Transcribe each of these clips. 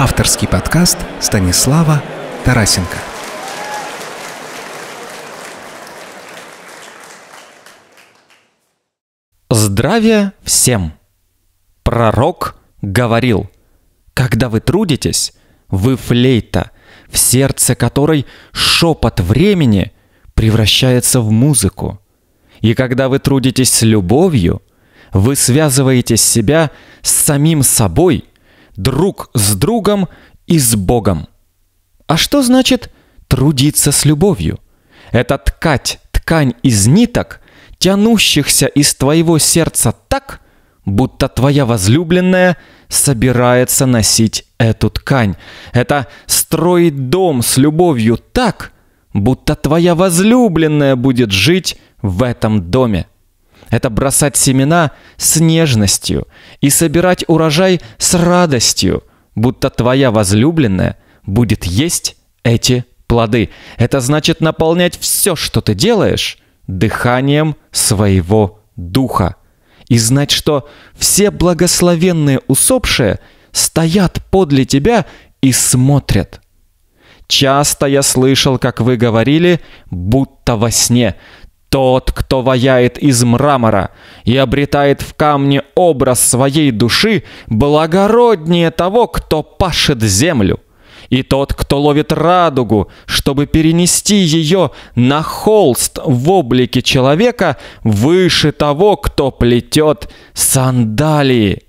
Авторский подкаст Станислава Тарасенко. Здравия всем! Пророк говорил, когда вы трудитесь, вы флейта, в сердце которой шепот времени превращается в музыку. И когда вы трудитесь с любовью, вы связываете себя с самим собой – друг с другом и с Богом. А что значит трудиться с любовью? Это ткать ткань из ниток, тянущихся из твоего сердца так, будто твоя возлюбленная собирается носить эту ткань. Это строить дом с любовью так, будто твоя возлюбленная будет жить в этом доме. Это бросать семена с нежностью и собирать урожай с радостью, будто твоя возлюбленная будет есть эти плоды. Это значит наполнять все, что ты делаешь, дыханием своего духа. И знать, что все благословенные усопшие стоят подле тебя и смотрят. Часто я слышал, как вы говорили, будто во сне. Тот, кто ваяет из мрамора и обретает в камне образ своей души, благороднее того, кто пашет землю. И тот, кто ловит радугу, чтобы перенести ее на холст в облике человека, выше того, кто плетет сандалии.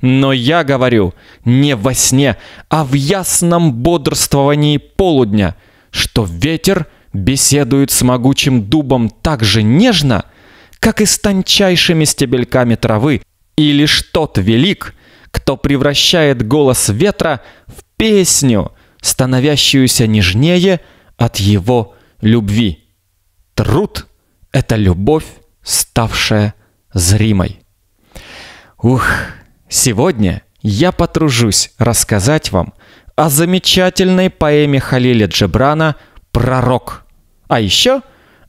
Но я говорю не во сне, а в ясном бодрствовании полудня, что ветер беседует с могучим дубом так же нежно, как и с тончайшими стебельками травы, или лишь тот велик, кто превращает голос ветра в песню, становящуюся нежнее от его любви. Труд — это любовь, ставшая зримой. Ух, сегодня я потружусь рассказать вам о замечательной поэме Халиля Джебрана «Пророк», а еще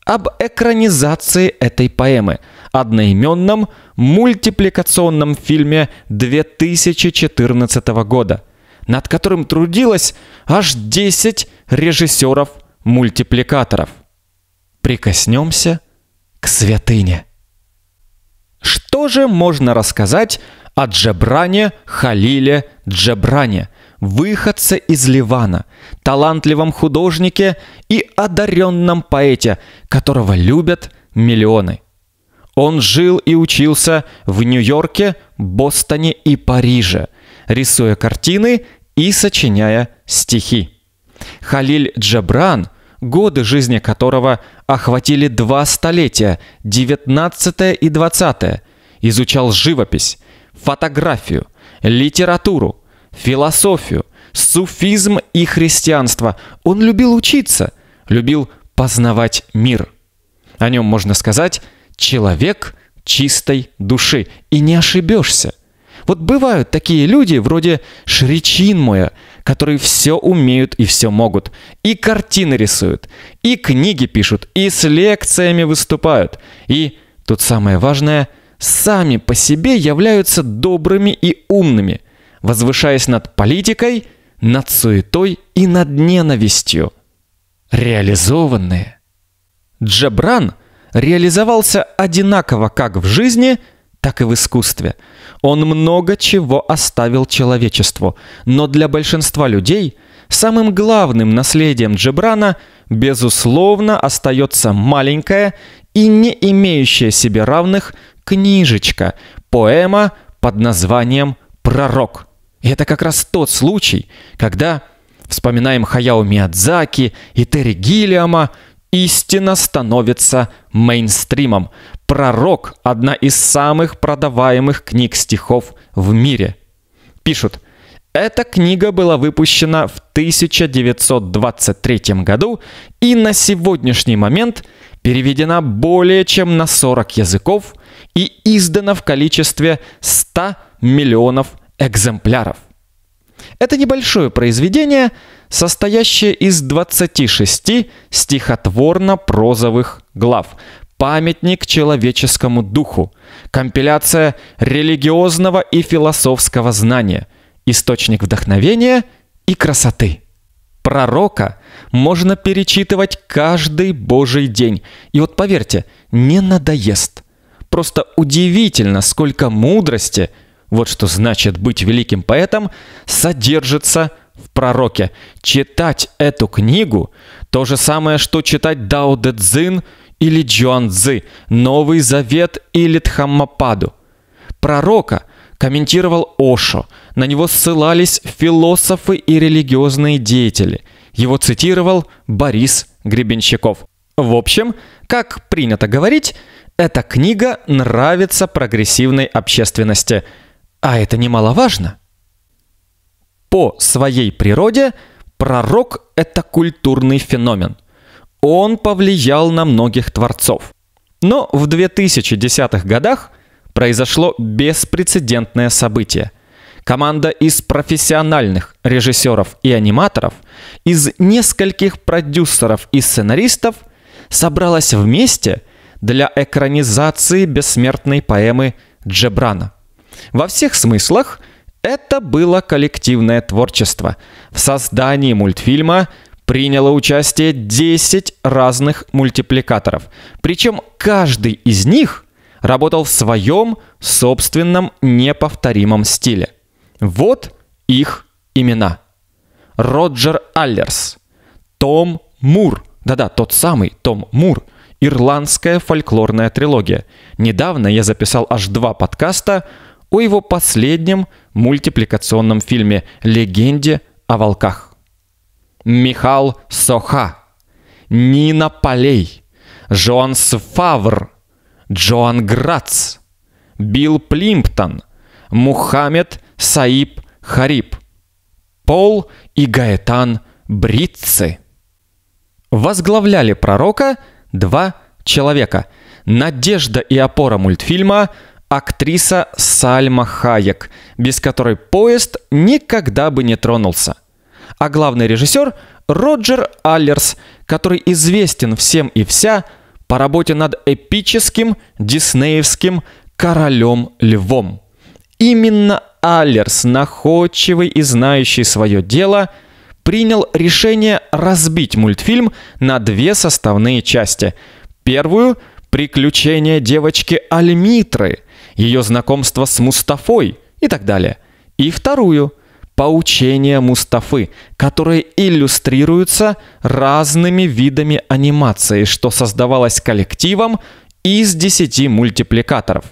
об экранизации этой поэмы, одноименном мультипликационном фильме 2014 года, над которым трудилось аж 10 режиссеров-мультипликаторов. Прикоснемся к святыне. Что же можно рассказать о Джебране Халиле Джебране – выходце из Ливана, талантливом художнике и одаренном поэте, которого любят миллионы. Он жил и учился в Нью-Йорке, Бостоне и Париже, рисуя картины и сочиняя стихи. Халиль Джабран, годы жизни которого охватили два столетия, 19 и 20, изучал живопись, фотографию, литературу – философию, суфизм и христианство. Он любил учиться, любил познавать мир. О нем можно сказать «человек чистой души». И не ошибешься. Вот бывают такие люди, вроде Шричин Чинмуя, которые все умеют и все могут. И картины рисуют, и книги пишут, и с лекциями выступают. И, тут самое важное, сами по себе являются добрыми и умными – возвышаясь над политикой, над суетой и над ненавистью. Реализованные. Джебран реализовался одинаково как в жизни, так и в искусстве. Он много чего оставил человечеству, но для большинства людей самым главным наследием Джебрана безусловно остается маленькая и не имеющая себе равных книжечка, поэма под названием «Пророк». И это как раз тот случай, когда вспоминаем Хаяо Миядзаки и Терри Гиллиама, истина становится мейнстримом. «Пророк» — одна из самых продаваемых книг стихов в мире. Пишут, эта книга была выпущена в 1923 году и на сегодняшний момент переведена более чем на 40 языков и издана в количестве 100 миллионов экземпляров. Это небольшое произведение, состоящее из 26 стихотворно-прозовых глав, памятник человеческому духу, компиляция религиозного и философского знания, источник вдохновения и красоты. Пророка можно перечитывать каждый божий день. И вот поверьте, не надоест. Просто удивительно, сколько мудрости – вот что значит быть великим поэтом, содержится в пророке. Читать эту книгу – то же самое, что читать Дао Дэ Цзин или Джуан Цзы, Новый Завет или Тхаммападу. Пророка комментировал Ошо, на него ссылались философы и религиозные деятели. Его цитировал Борис Гребенщиков. В общем, как принято говорить, эта книга нравится прогрессивной общественности – а это немаловажно. По своей природе пророк – это культурный феномен. Он повлиял на многих творцов. Но в 2010-х годах произошло беспрецедентное событие. Команда из профессиональных режиссеров и аниматоров, из нескольких продюсеров и сценаристов собралась вместе для экранизации бессмертной поэмы Джебрана. Во всех смыслах это было коллективное творчество. В создании мультфильма приняло участие 10 разных мультипликаторов. Причем каждый из них работал в своем собственном неповторимом стиле. Вот их имена. Роджер Аллерс, Том Мур, да-да, тот самый Том Мур, ирландская фольклорная трилогия. Недавно я записал аж два подкаста о его последнем мультипликационном фильме «Легенде о волках». Михал Соха, Нина Полей, Жоан Сфавр, Джоан Грац, Билл Плимптон, Мухаммед Саиб Хариб, Пол и Гаэтан Бритцы. Возглавляли пророка два человека. Надежда и опора мультфильма – актриса Сальма Хайек, без которой поезд никогда бы не тронулся. А главный режиссер Роджер Аллерс, который известен всем и вся по работе над эпическим диснеевским «Королем Львом». Именно Аллерс, находчивый и знающий свое дело, принял решение разбить мультфильм на две составные части. Первую – «Приключения девочки Альмитры», ее знакомство с Мустафой и так далее. И вторую – поучение Мустафы, которые иллюстрируются разными видами анимации, что создавалось коллективом из 10 мультипликаторов.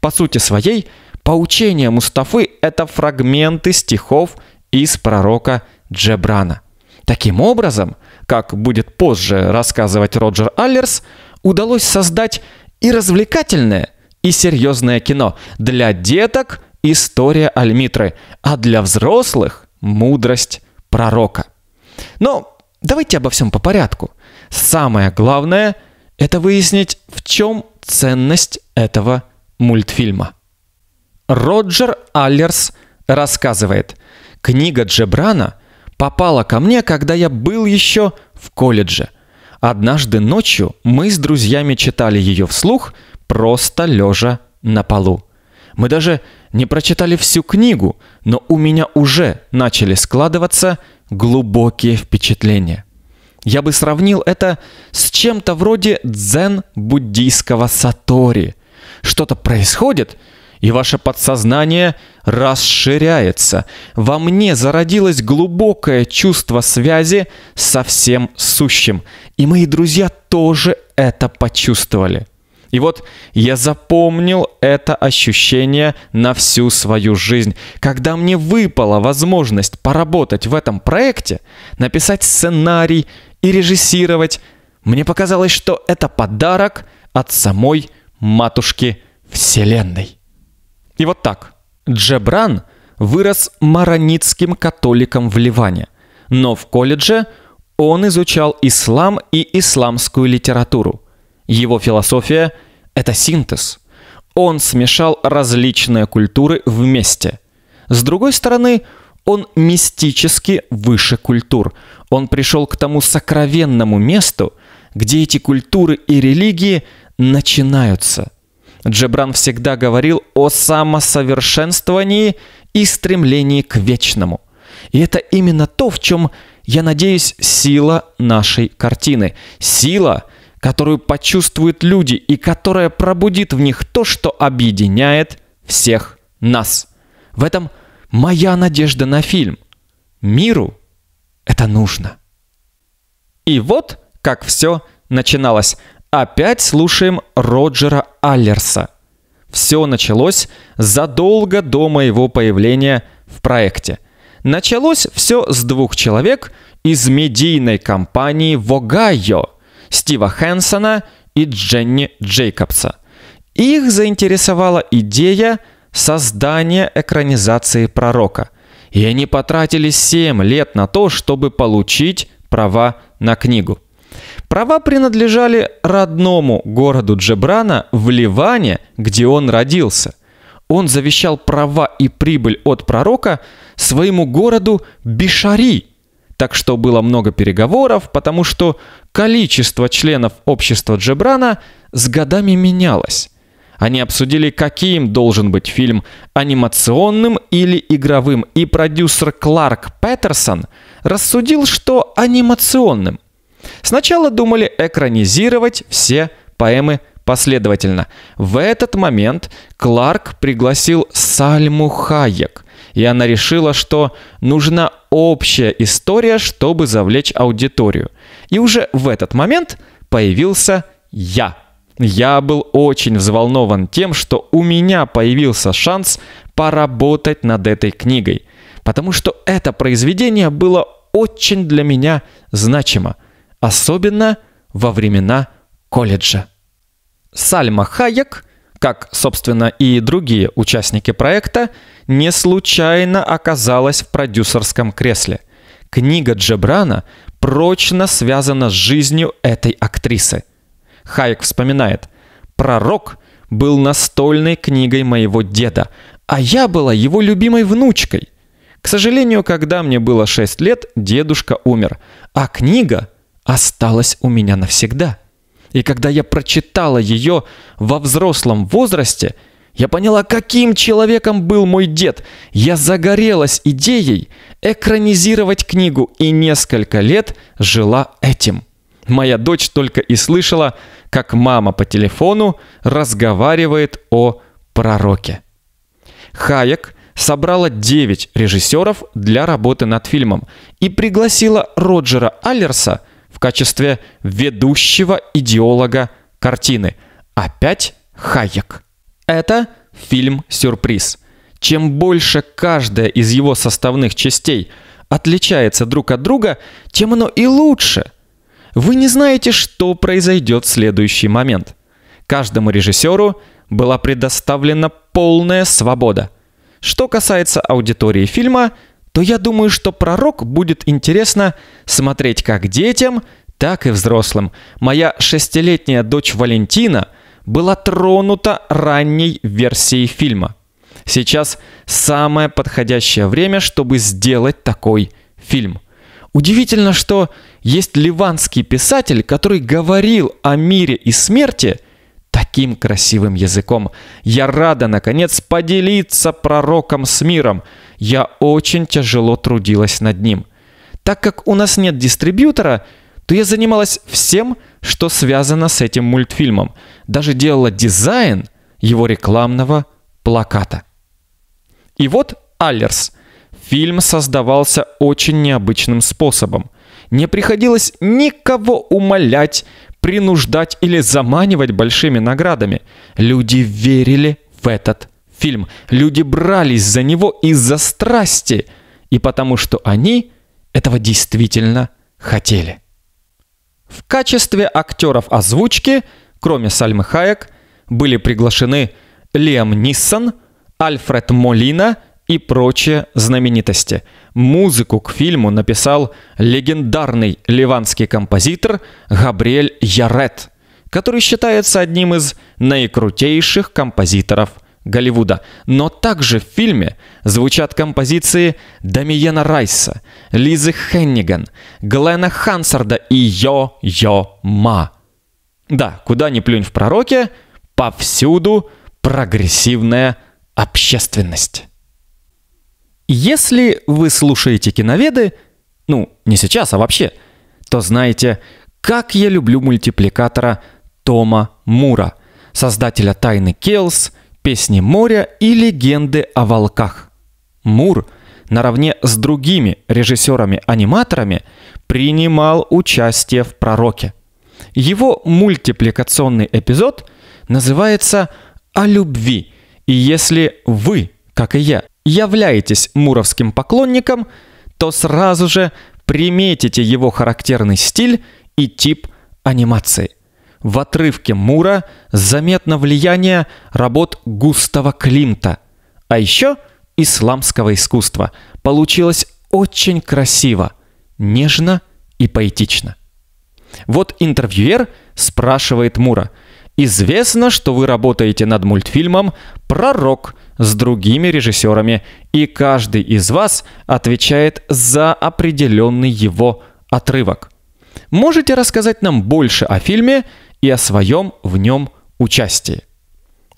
По сути своей, поучение Мустафы – это фрагменты стихов из пророка Джебрана. Таким образом, как будет позже рассказывать Роджер Аллерс, удалось создать и развлекательное, и серьезное кино. Для деток – история Альмитры, а для взрослых – мудрость пророка. Но давайте обо всем по порядку. Самое главное – это выяснить, в чем ценность этого мультфильма. Роджер Аллерс рассказывает, книга Джебрана попала ко мне, когда я был еще в колледже. Однажды ночью мы с друзьями читали ее вслух – просто лежа на полу. Мы даже не прочитали всю книгу, но у меня уже начали складываться глубокие впечатления. Я бы сравнил это с чем-то вроде дзен буддийского сатори. Что-то происходит, и ваше подсознание расширяется. Во мне зародилось глубокое чувство связи со всем сущим, и мои друзья тоже это почувствовали. И вот я запомнил это ощущение на всю свою жизнь. Когда мне выпала возможность поработать в этом проекте, написать сценарий и режиссировать, мне показалось, что это подарок от самой матушки Вселенной. И вот так. Джебран вырос мароницким католиком в Ливане, но в колледже он изучал ислам и исламскую литературу – его философия – это синтез. Он смешал различные культуры вместе. С другой стороны, он мистически выше культур. Он пришел к тому сокровенному месту, где эти культуры и религии начинаются. Джебран всегда говорил о самосовершенствовании и стремлении к вечному. И это именно то, в чем, я надеюсь, сила нашей картины. Сила – которую почувствуют люди и которая пробудит в них то, что объединяет всех нас. В этом моя надежда на фильм. Миру это нужно. И вот как все начиналось. Опять слушаем Роджера Аллерса. Все началось задолго до моего появления в проекте. Началось все с двух человек из медийной компании «Вогайо», Стива Хэнсона и Дженни Джейкобса. Их заинтересовала идея создания экранизации пророка. И они потратили 7 лет на то, чтобы получить права на книгу. Права принадлежали родному городу Джебрана в Ливане, где он родился. Он завещал права и прибыль от пророка своему городу Бишари – так что было много переговоров, потому что количество членов общества Джебрана с годами менялось. Они обсудили, каким должен быть фильм – анимационным или игровым, и продюсер Кларк Петерсон рассудил, что анимационным. Сначала думали экранизировать все поэмы последовательно. В этот момент Кларк пригласил Сальму Хайек, и она решила, что нужна общая история, чтобы завлечь аудиторию. И уже в этот момент появился я. Я был очень взволнован тем, что у меня появился шанс поработать над этой книгой, потому что это произведение было очень для меня значимо, особенно во времена колледжа. Сальма Хайек как, собственно, и другие участники проекта, не случайно оказалась в продюсерском кресле. Книга Джебрана прочно связана с жизнью этой актрисы. Хайек вспоминает, «Пророк был настольной книгой моего деда, а я была его любимой внучкой. К сожалению, когда мне было 6 лет, дедушка умер, а книга осталась у меня навсегда». И когда я прочитала ее во взрослом возрасте, я поняла, каким человеком был мой дед. Я загорелась идеей экранизировать книгу и несколько лет жила этим. Моя дочь только и слышала, как мама по телефону разговаривает о пророке. Хаек собрала 9 режиссеров для работы над фильмом и пригласила Роджера Аллерса – в качестве ведущего идеолога картины. Опять Хайек. Это фильм-сюрприз. Чем больше каждая из его составных частей отличается друг от друга, тем оно и лучше. Вы не знаете, что произойдет в следующий момент. Каждому режиссеру была предоставлена полная свобода. Что касается аудитории фильма – то я думаю, что пророк будет интересно смотреть как детям, так и взрослым. Моя шестилетняя дочь Валентина была тронута ранней версией фильма. Сейчас самое подходящее время, чтобы сделать такой фильм. Удивительно, что есть ливанский писатель, который говорил о мире и смерти, таким красивым языком. Я рада, наконец, поделиться пророком с миром. Я очень тяжело трудилась над ним. Так как у нас нет дистрибьютора, то я занималась всем, что связано с этим мультфильмом. Даже делала дизайн его рекламного плаката. И вот Аллерс. Фильм создавался очень необычным способом. Не приходилось никого умолять, принуждать или заманивать большими наградами. Люди верили в этот фильм. Люди брались за него из-за страсти и потому, что они этого действительно хотели. В качестве актеров озвучки, кроме Сальмы Хаек, были приглашены Лиам Ниссон, Альфред Молина и прочие знаменитости. Музыку к фильму написал легендарный ливанский композитор Габриэль Ярет, который считается одним из наикрутейших композиторов Голливуда. Но также в фильме звучат композиции Дамиена Райса, Лизы Хенниган, Глена Хансарда и Йо-Йо-Ма. Да, куда ни плюнь в пророке, повсюду прогрессивная общественность. Если вы слушаете киноведы, ну, не сейчас, а вообще, то знаете, как я люблю мультипликатора Тома Мура, создателя «Тайны Келс», «Песни моря» и «Легенды о волках». Мур наравне с другими режиссерами-аниматорами принимал участие в «Пророке». Его мультипликационный эпизод называется «О любви», и если вы, как и я, являетесь муровским поклонником, то сразу же приметите его характерный стиль и тип анимации. В отрывке Мура заметно влияние работ Густава Климта, а еще исламского искусства. Получилось очень красиво, нежно и поэтично. Вот интервьюер спрашивает Мура. «Известно, что вы работаете над мультфильмом «Пророк», с другими режиссерами, и каждый из вас отвечает за определенный его отрывок. Можете рассказать нам больше о фильме и о своем в нем участии.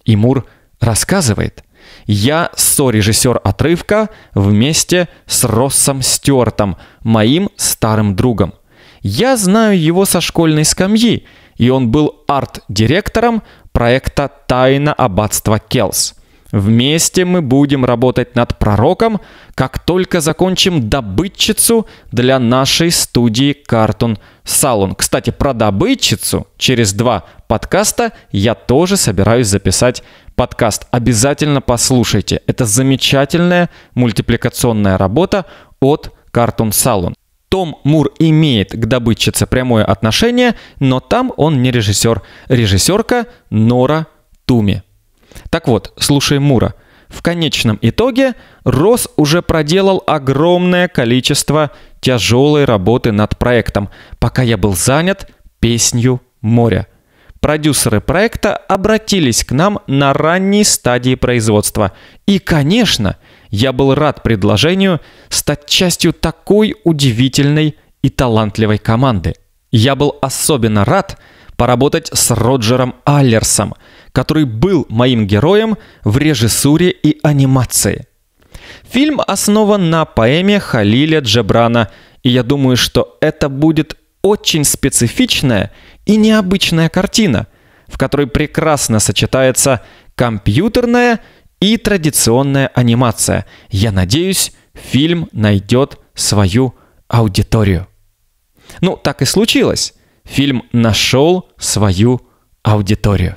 Имур рассказывает. Я сорежиссер отрывка вместе с Россом Стюартом, моим старым другом. Я знаю его со школьной скамьи, и он был арт-директором проекта «Тайна аббатства Келс». Вместе мы будем работать над пророком, как только закончим добытчицу для нашей студии Cartoon Salon. Кстати, про добытчицу через два подкаста я тоже собираюсь записать подкаст. Обязательно послушайте. Это замечательная мультипликационная работа от Cartoon Salon. Том Мур имеет к добытчице прямое отношение, но там он не режиссер. Режиссерка Нора Туми. Так вот, слушай Мура. В конечном итоге Рос уже проделал огромное количество тяжелой работы над проектом, пока я был занят песнью "Море". Продюсеры проекта обратились к нам на ранней стадии производства. И, конечно, я был рад предложению стать частью такой удивительной и талантливой команды. Я был особенно рад поработать с Роджером Аллерсом – который был моим героем в режиссуре и анимации. Фильм основан на поэме Халиля Джебрана, и я думаю, что это будет очень специфичная и необычная картина, в которой прекрасно сочетается компьютерная и традиционная анимация. Я надеюсь, фильм найдет свою аудиторию. Ну, так и случилось. Фильм нашел свою аудиторию.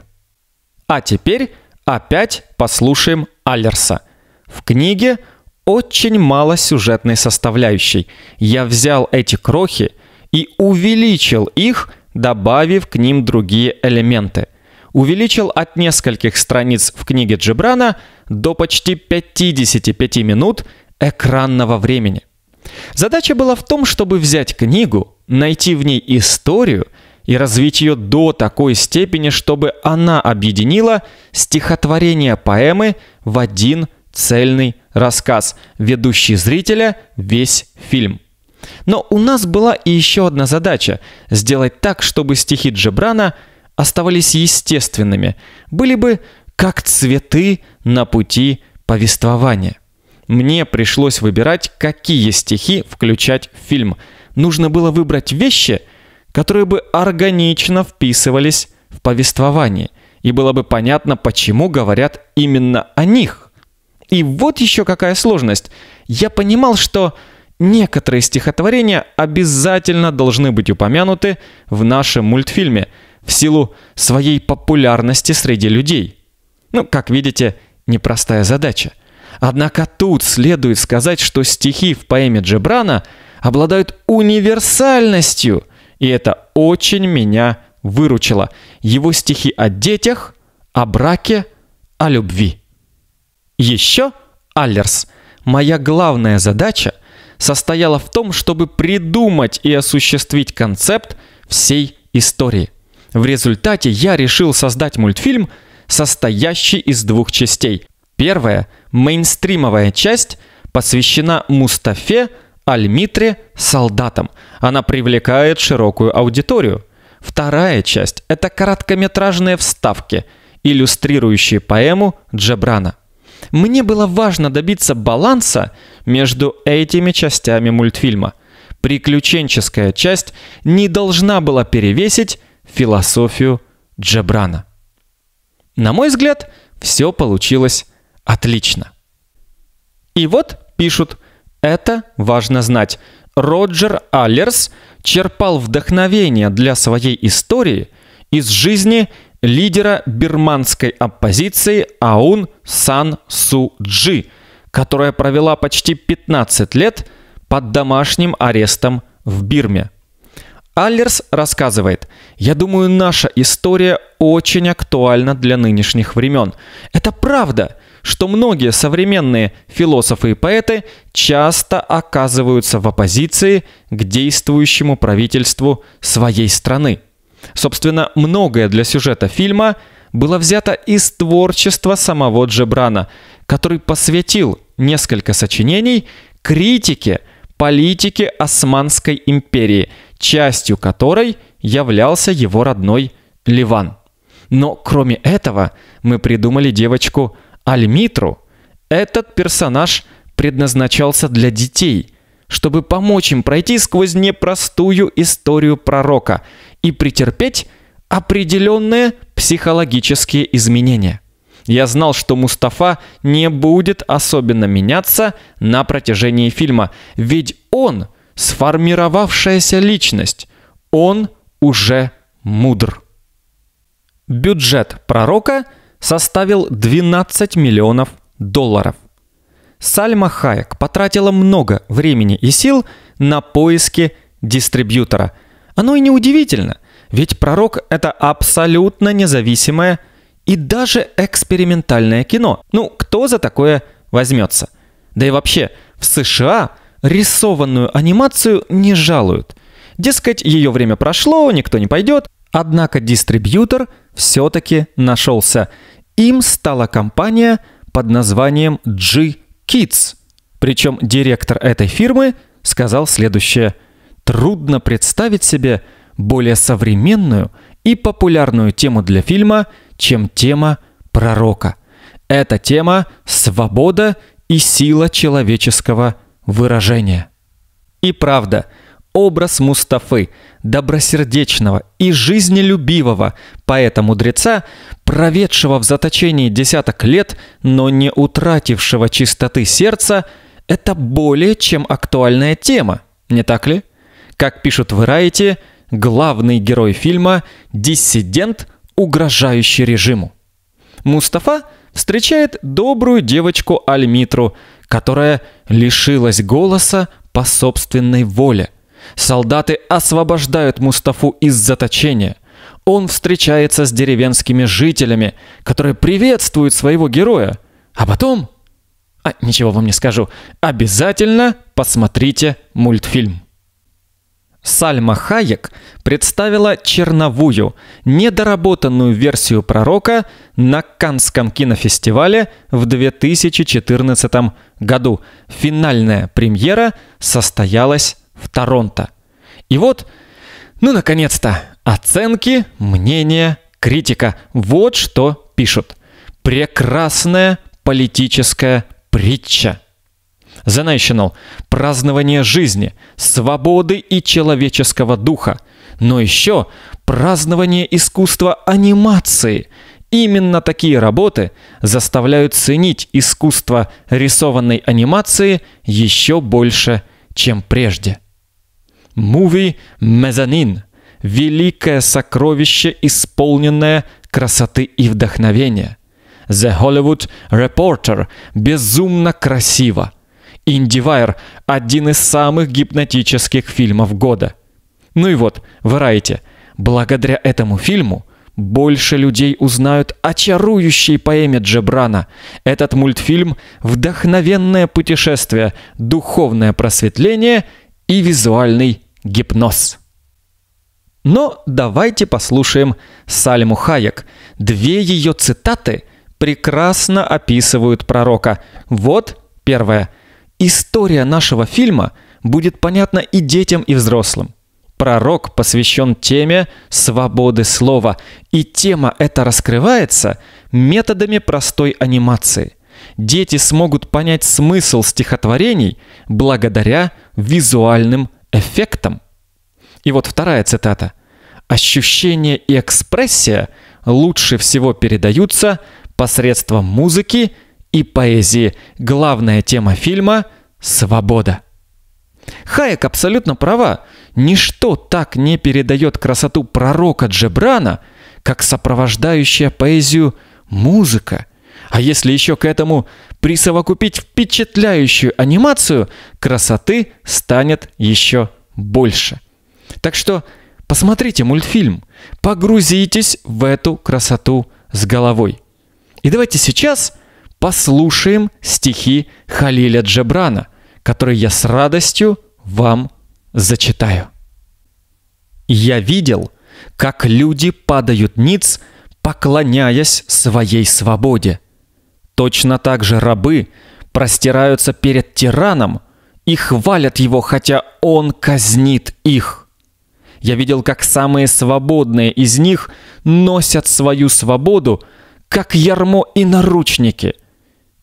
А теперь опять послушаем Аллерса. В книге очень мало сюжетной составляющей. Я взял эти крохи и увеличил их, добавив к ним другие элементы. Увеличил от нескольких страниц в книге Джебрана до почти 55 минут экранного времени. Задача была в том, чтобы взять книгу, найти в ней историю и развить ее до такой степени, чтобы она объединила стихотворение поэмы в один цельный рассказ, ведущий зрителя весь фильм. Но у нас была и еще одна задача – сделать так, чтобы стихи Джебрана оставались естественными, были бы как цветы на пути повествования. Мне пришлось выбирать, какие стихи включать в фильм. Нужно было выбрать вещи – которые бы органично вписывались в повествование, и было бы понятно, почему говорят именно о них. И вот еще какая сложность. Я понимал, что некоторые стихотворения обязательно должны быть упомянуты в нашем мультфильме в силу своей популярности среди людей. Ну, как видите, непростая задача. Однако тут следует сказать, что стихи в поэме Джебрана обладают универсальностью – и это очень меня выручило. Его стихи о детях, о браке, о любви. Еще Аллерс. Моя главная задача состояла в том, чтобы придумать и осуществить концепт всей истории. В результате я решил создать мультфильм, состоящий из двух частей. Первая, мейнстримовая часть, посвящена Мустафе, Альмитре солдатам. Она привлекает широкую аудиторию. Вторая часть – это короткометражные вставки, иллюстрирующие поэму Джебрана. Мне было важно добиться баланса между этими частями мультфильма. Приключенческая часть не должна была перевесить философию Джебрана. На мой взгляд, все получилось отлично. И вот пишут это важно знать. Роджер Аллерс черпал вдохновение для своей истории из жизни лидера бирманской оппозиции Аун Сан Су Джи, которая провела почти 15 лет под домашним арестом в Бирме. Аллерс рассказывает, «Я думаю, наша история очень актуальна для нынешних времен. Это правда – что многие современные философы и поэты часто оказываются в оппозиции к действующему правительству своей страны. Собственно, многое для сюжета фильма было взято из творчества самого Джебрана, который посвятил несколько сочинений критике политики Османской империи, частью которой являлся его родной Ливан. Но кроме этого мы придумали девочку Альмитру этот персонаж предназначался для детей, чтобы помочь им пройти сквозь непростую историю пророка и претерпеть определенные психологические изменения. Я знал, что Мустафа не будет особенно меняться на протяжении фильма, ведь он сформировавшаяся личность. Он уже мудр. Бюджет пророка – составил 12 миллионов долларов. Сальма Хайек потратила много времени и сил на поиски дистрибьютора. Оно и не удивительно, ведь пророк это абсолютно независимое и даже экспериментальное кино. Ну, кто за такое возьмется? Да и вообще, в США рисованную анимацию не жалуют. Дескать, ее время прошло, никто не пойдет. Однако дистрибьютор все-таки нашелся. Им стала компания под названием G-Kids. Причем директор этой фирмы сказал следующее. «Трудно представить себе более современную и популярную тему для фильма, чем тема пророка. Эта тема – свобода и сила человеческого выражения». И правда – Образ Мустафы, добросердечного и жизнелюбивого поэта-мудреца, проведшего в заточении десяток лет, но не утратившего чистоты сердца, это более чем актуальная тема, не так ли? Как пишут в Ирайте, главный герой фильма – диссидент, угрожающий режиму. Мустафа встречает добрую девочку Альмитру, которая лишилась голоса по собственной воле – Солдаты освобождают Мустафу из заточения. Он встречается с деревенскими жителями, которые приветствуют своего героя. А потом... А, ничего вам не скажу. Обязательно посмотрите мультфильм. Сальма Хайек представила черновую, недоработанную версию «Пророка» на Канском кинофестивале в 2014 году. Финальная премьера состоялась в Торонто. И вот, ну наконец-то, оценки, мнения, критика. Вот что пишут. Прекрасная политическая притча. The National – празднование жизни, свободы и человеческого духа. Но еще празднование искусства анимации. Именно такие работы заставляют ценить искусство рисованной анимации еще больше, чем прежде. Movie Mezzanine – великое сокровище, исполненное красоты и вдохновения. The Hollywood Reporter – безумно красиво. IndieWire один из самых гипнотических фильмов года. Ну и вот, вы раете, благодаря этому фильму – больше людей узнают о чарующей поэме Джебрана. Этот мультфильм – вдохновенное путешествие, духовное просветление – и визуальный гипноз. Но давайте послушаем Сальму Хайек. Две ее цитаты прекрасно описывают пророка. Вот первое. История нашего фильма будет понятна и детям, и взрослым. Пророк посвящен теме свободы слова, и тема эта раскрывается методами простой анимации – дети смогут понять смысл стихотворений благодаря визуальным эффектам. И вот вторая цитата. Ощущение и экспрессия лучше всего передаются посредством музыки и поэзии. Главная тема фильма – свобода. Хайек абсолютно права. Ничто так не передает красоту пророка Джебрана, как сопровождающая поэзию музыка – а если еще к этому присовокупить впечатляющую анимацию, красоты станет еще больше. Так что посмотрите мультфильм, погрузитесь в эту красоту с головой. И давайте сейчас послушаем стихи Халиля Джебрана, которые я с радостью вам зачитаю. «Я видел, как люди падают ниц, поклоняясь своей свободе – Точно так же рабы простираются перед тираном и хвалят его, хотя он казнит их. Я видел, как самые свободные из них носят свою свободу, как ярмо и наручники.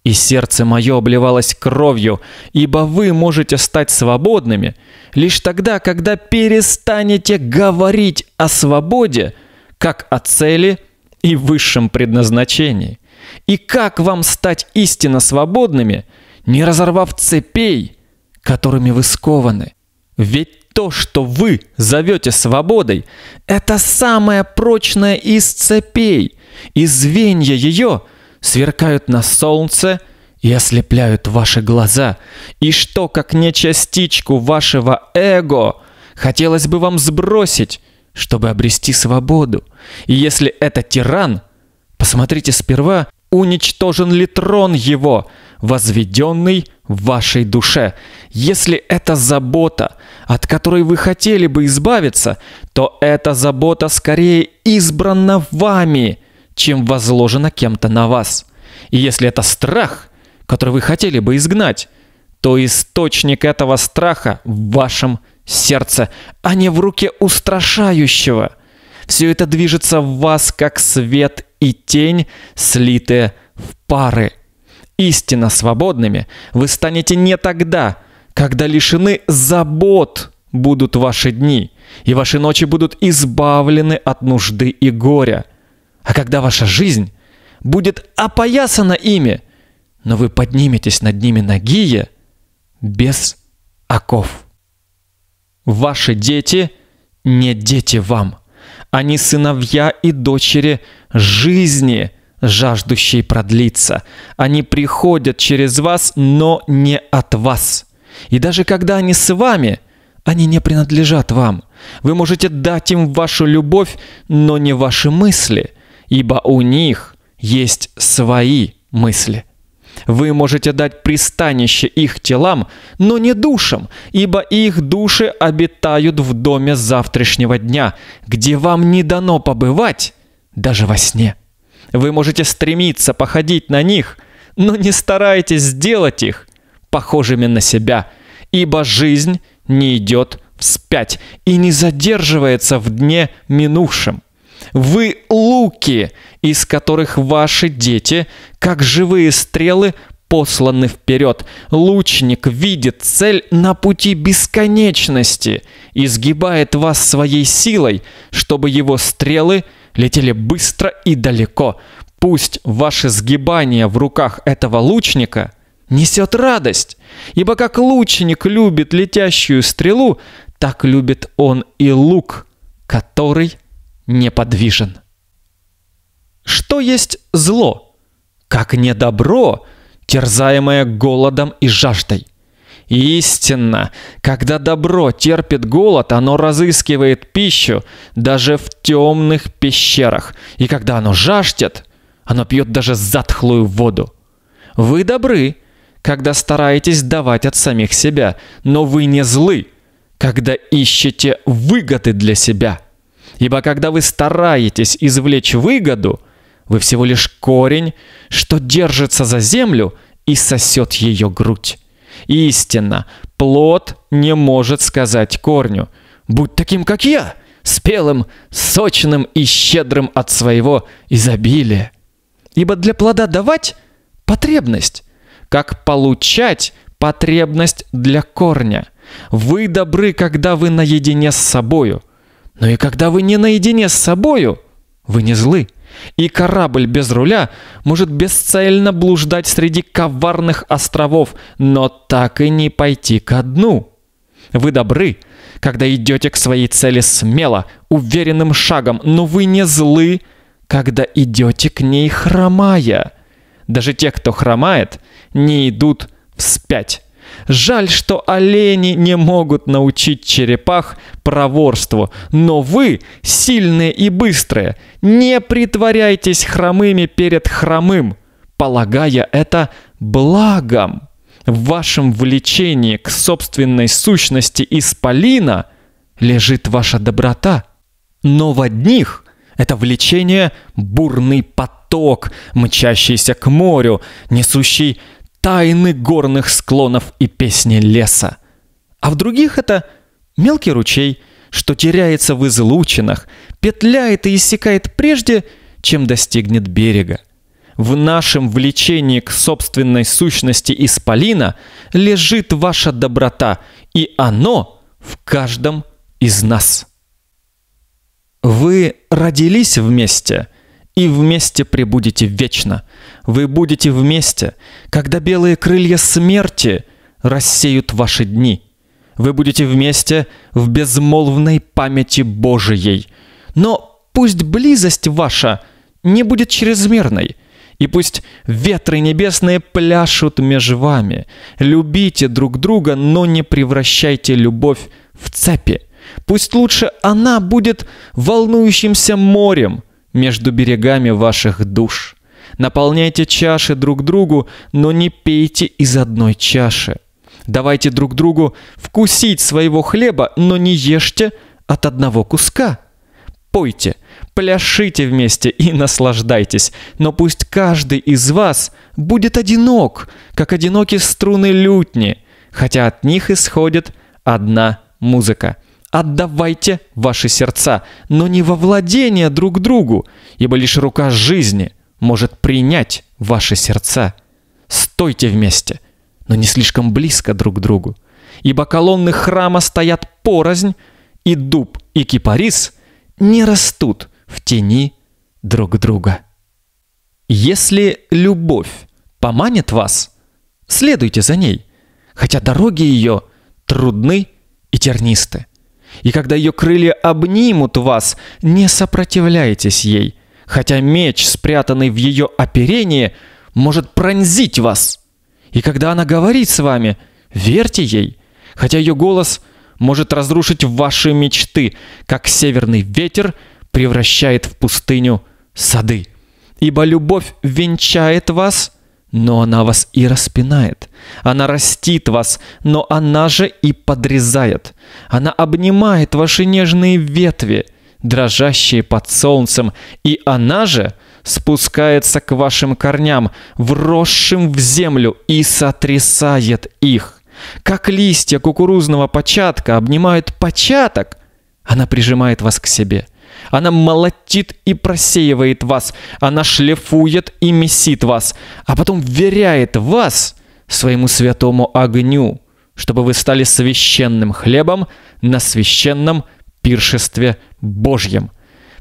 И сердце мое обливалось кровью, ибо вы можете стать свободными лишь тогда, когда перестанете говорить о свободе, как о цели и высшем предназначении. И как вам стать истинно свободными, не разорвав цепей, которыми вы скованы? Ведь то, что вы зовете свободой, это самое прочное из цепей, и звенья ее сверкают на солнце и ослепляют ваши глаза. И что, как не частичку вашего эго, хотелось бы вам сбросить, чтобы обрести свободу. И если это тиран, посмотрите сперва уничтожен ли трон его, возведенный в вашей душе. Если это забота, от которой вы хотели бы избавиться, то эта забота скорее избрана вами, чем возложена кем-то на вас. И если это страх, который вы хотели бы изгнать, то источник этого страха в вашем сердце, а не в руке устрашающего. Все это движется в вас, как свет и тень слиты в пары. Истинно свободными вы станете не тогда, когда лишены забот будут ваши дни, и ваши ночи будут избавлены от нужды и горя. А когда ваша жизнь будет опоясана ими, но вы подниметесь над ними нагие без оков. Ваши дети не дети вам. Они сыновья и дочери жизни, жаждущие продлиться. Они приходят через вас, но не от вас. И даже когда они с вами, они не принадлежат вам. Вы можете дать им вашу любовь, но не ваши мысли, ибо у них есть свои мысли. Вы можете дать пристанище их телам, но не душам, ибо их души обитают в доме завтрашнего дня, где вам не дано побывать даже во сне. Вы можете стремиться походить на них, но не старайтесь сделать их похожими на себя, ибо жизнь не идет вспять и не задерживается в дне минувшем. Вы луки, из которых ваши дети, как живые стрелы, посланы вперед. Лучник видит цель на пути бесконечности, изгибает вас своей силой, чтобы его стрелы летели быстро и далеко. Пусть ваше сгибание в руках этого лучника несет радость, ибо как лучник любит летящую стрелу, так любит он и лук, который неподвижен. Что есть зло? Как не добро, терзаемое голодом и жаждой. Истинно, когда добро терпит голод, оно разыскивает пищу даже в темных пещерах, и когда оно жаждет, оно пьет даже затхлую воду. Вы добры, когда стараетесь давать от самих себя, но вы не злы, когда ищете выгоды для себя. Ибо когда вы стараетесь извлечь выгоду, вы всего лишь корень, что держится за землю и сосет ее грудь. Истинно, плод не может сказать корню «Будь таким, как я!» спелым, сочным и щедрым от своего изобилия. Ибо для плода давать – потребность, как получать – потребность для корня. Вы добры, когда вы наедине с собою, но и когда вы не наедине с собою, вы не злы. И корабль без руля может бесцельно блуждать среди коварных островов, но так и не пойти ко дну. Вы добры, когда идете к своей цели смело, уверенным шагом, но вы не злы, когда идете к ней хромая. Даже те, кто хромает, не идут вспять. Жаль, что олени не могут научить черепах проворству, но вы сильные и быстрые. Не притворяйтесь хромыми перед хромым, полагая это благом. В вашем влечении к собственной сущности исполина лежит ваша доброта. Но в одних это влечение бурный поток, мчащийся к морю, несущий тайны горных склонов и песни леса. А в других это мелкий ручей, что теряется в излучинах, петляет и иссякает прежде, чем достигнет берега. В нашем влечении к собственной сущности исполина лежит ваша доброта, и оно в каждом из нас. Вы родились вместе и вместе пребудете вечно вы будете вместе, когда белые крылья смерти рассеют ваши дни. Вы будете вместе в безмолвной памяти Божией. Но пусть близость ваша не будет чрезмерной, и пусть ветры небесные пляшут между вами. Любите друг друга, но не превращайте любовь в цепи. Пусть лучше она будет волнующимся морем между берегами ваших душ. Наполняйте чаши друг другу, но не пейте из одной чаши. Давайте друг другу вкусить своего хлеба, но не ешьте от одного куска. Пойте, пляшите вместе и наслаждайтесь, но пусть каждый из вас будет одинок, как одиноки струны лютни, хотя от них исходит одна музыка. Отдавайте ваши сердца, но не во владение друг другу, ибо лишь рука жизни – может принять ваши сердца. Стойте вместе, но не слишком близко друг к другу, ибо колонны храма стоят порознь, и дуб, и кипарис не растут в тени друг друга. Если любовь поманит вас, следуйте за ней, хотя дороги ее трудны и тернисты. И когда ее крылья обнимут вас, не сопротивляйтесь ей, хотя меч, спрятанный в ее оперении, может пронзить вас. И когда она говорит с вами, верьте ей, хотя ее голос может разрушить ваши мечты, как северный ветер превращает в пустыню сады. Ибо любовь венчает вас, но она вас и распинает. Она растит вас, но она же и подрезает. Она обнимает ваши нежные ветви – дрожащие под солнцем, и она же спускается к вашим корням, вросшим в землю, и сотрясает их. Как листья кукурузного початка обнимают початок, она прижимает вас к себе. Она молотит и просеивает вас, она шлифует и месит вас, а потом веряет вас своему святому огню, чтобы вы стали священным хлебом на священном хлебе пиршестве Божьем.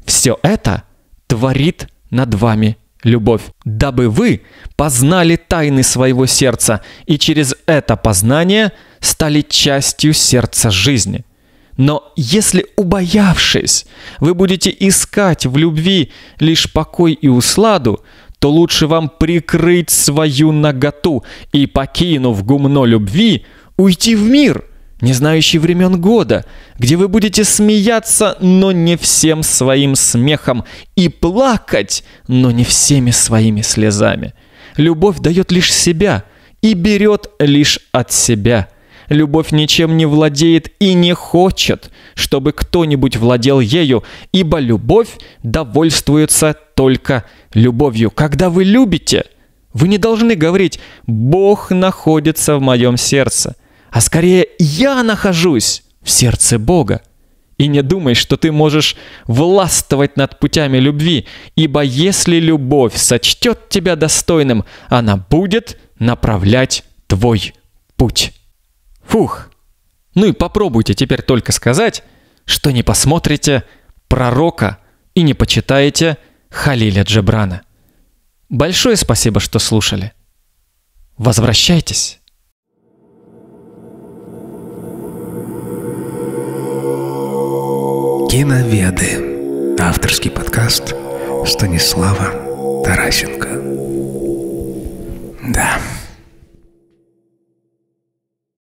Все это творит над вами любовь, дабы вы познали тайны своего сердца и через это познание стали частью сердца жизни. Но если, убоявшись, вы будете искать в любви лишь покой и усладу, то лучше вам прикрыть свою наготу и, покинув гумно любви, уйти в мир – не знающий времен года, где вы будете смеяться, но не всем своим смехом, и плакать, но не всеми своими слезами. Любовь дает лишь себя и берет лишь от себя. Любовь ничем не владеет и не хочет, чтобы кто-нибудь владел ею, ибо любовь довольствуется только любовью. Когда вы любите, вы не должны говорить «Бог находится в моем сердце», а скорее я нахожусь в сердце Бога. И не думай, что ты можешь властвовать над путями любви, ибо если любовь сочтет тебя достойным, она будет направлять твой путь. Фух. Ну и попробуйте теперь только сказать, что не посмотрите пророка и не почитаете Халиля Джебрана. Большое спасибо, что слушали. Возвращайтесь. Киноведы. Авторский подкаст Станислава Тарасенко. Да.